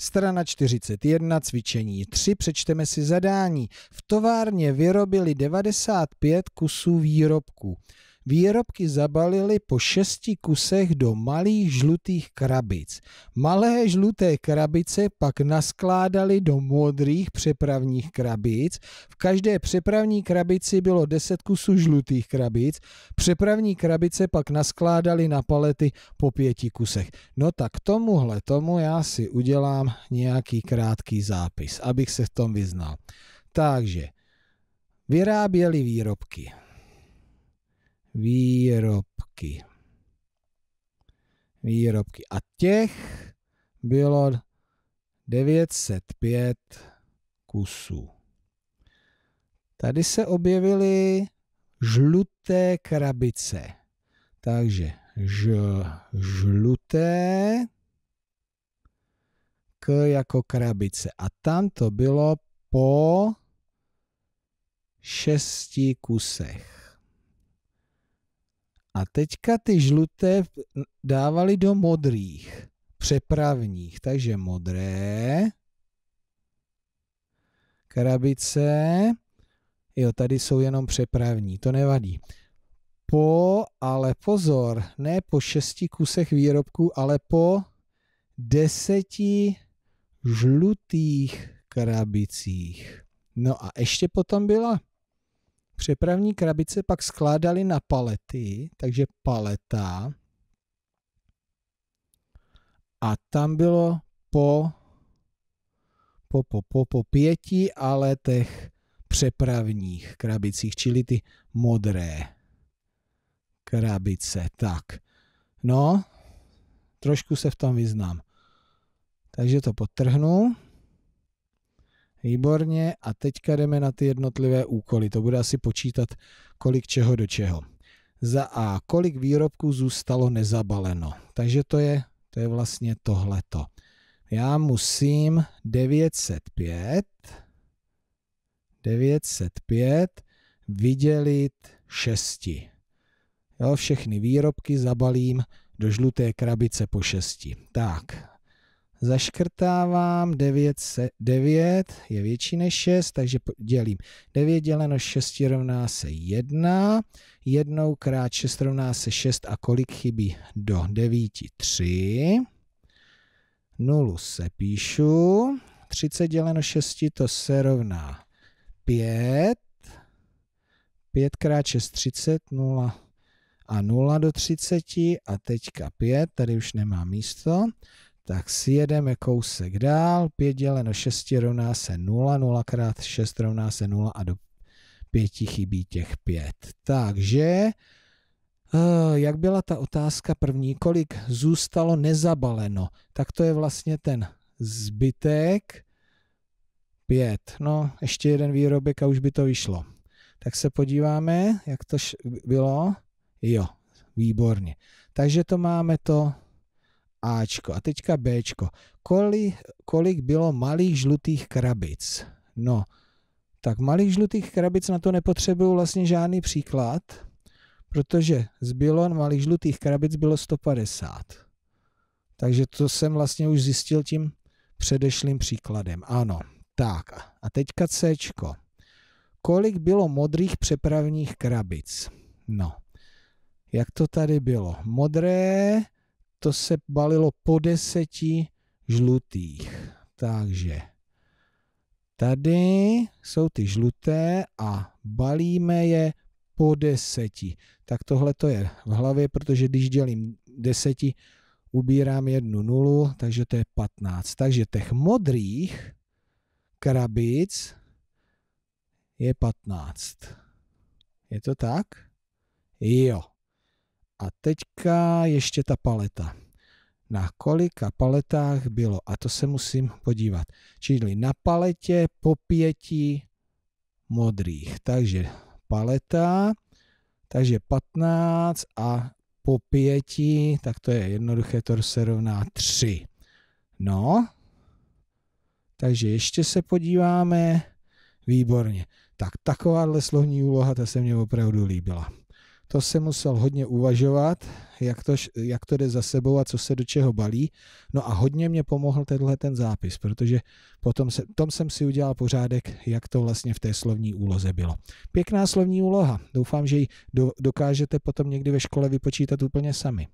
Strana 41, cvičení 3, přečteme si zadání. V továrně vyrobili 95 kusů výrobků. Výrobky zabalili po šesti kusech do malých žlutých krabic. Malé žluté krabice pak naskládali do modrých přepravních krabic. V každé přepravní krabici bylo deset kusů žlutých krabic. Přepravní krabice pak naskládali na palety po pěti kusech. No tak tomuhle tomu já si udělám nějaký krátký zápis, abych se v tom vyznal. Takže vyráběli výrobky výrobky. Výrobky. A těch bylo 905 kusů. Tady se objevily žluté krabice. Takže ž, žluté, k jako krabice. A tam to bylo po šesti kusech. A teďka ty žluté dávali do modrých, přepravních, takže modré, krabice, jo, tady jsou jenom přepravní, to nevadí. Po, ale pozor, ne po šesti kusech výrobků, ale po deseti žlutých krabicích. No a ještě potom byla Přepravní krabice pak skládali na palety, takže paleta. A tam bylo po, po, po, po, po pěti ale těch přepravních krabicích, čili ty modré krabice. Tak, no, trošku se v tom vyznám. Takže to potrhnu. Výborně a teďka jdeme na ty jednotlivé úkoly. To bude asi počítat, kolik čeho do čeho. Za A, kolik výrobků zůstalo nezabaleno. Takže to je, to je vlastně tohleto. Já musím 905 905 vydělit 6. Jo, všechny výrobky zabalím do žluté krabice po 6. Tak, zaškrtávám, 9, se, 9 je větší než 6, takže dělím. 9 děleno 6 rovná se 1, 1 krát 6 rovná se 6 a kolik chybí do 9? 3, 0 se píšu, 30 děleno 6 to se rovná 5, 5 krát 6 30, 0 a 0 do 30 a teďka 5, tady už nemá místo, tak si jedeme kousek dál, 5 děleno 6 rovná se 0, 0 krát 6 rovná se 0 a do 5 chybí těch 5. Takže, eh, jak byla ta otázka první, kolik zůstalo nezabaleno, tak to je vlastně ten zbytek 5. No, ještě jeden výrobek a už by to vyšlo. Tak se podíváme, jak to bylo. Jo, výborně. Takže to máme to Ačko a teďka Bčko. Kolik, kolik bylo malých žlutých krabic? No, tak malých žlutých krabic na to nepotřebuju vlastně žádný příklad, protože zbylo malých žlutých krabic bylo 150. Takže to jsem vlastně už zjistil tím předešlým příkladem. Ano, tak a teďka Cčko. Kolik bylo modrých přepravních krabic? No, jak to tady bylo? Modré to se balilo po deseti žlutých. Takže tady jsou ty žluté a balíme je po deseti. Tak tohle to je v hlavě, protože když dělím deseti, ubírám jednu nulu, takže to je patnáct. Takže těch modrých krabic je patnáct. Je to tak? Jo. A teďka ještě ta paleta. Na kolika paletách bylo? A to se musím podívat. Čili na paletě po pěti modrých. Takže paleta, takže 15 a po pěti, tak to je jednoduché, to se rovná 3. No, takže ještě se podíváme. Výborně. Tak takováhle slovní úloha, ta se mně opravdu líbila. To se musel hodně uvažovat, jak to, jak to jde za sebou a co se do čeho balí. No a hodně mě pomohl tenhle ten zápis, protože potom se, tom jsem si udělal pořádek, jak to vlastně v té slovní úloze bylo. Pěkná slovní úloha. Doufám, že ji do, dokážete potom někdy ve škole vypočítat úplně sami.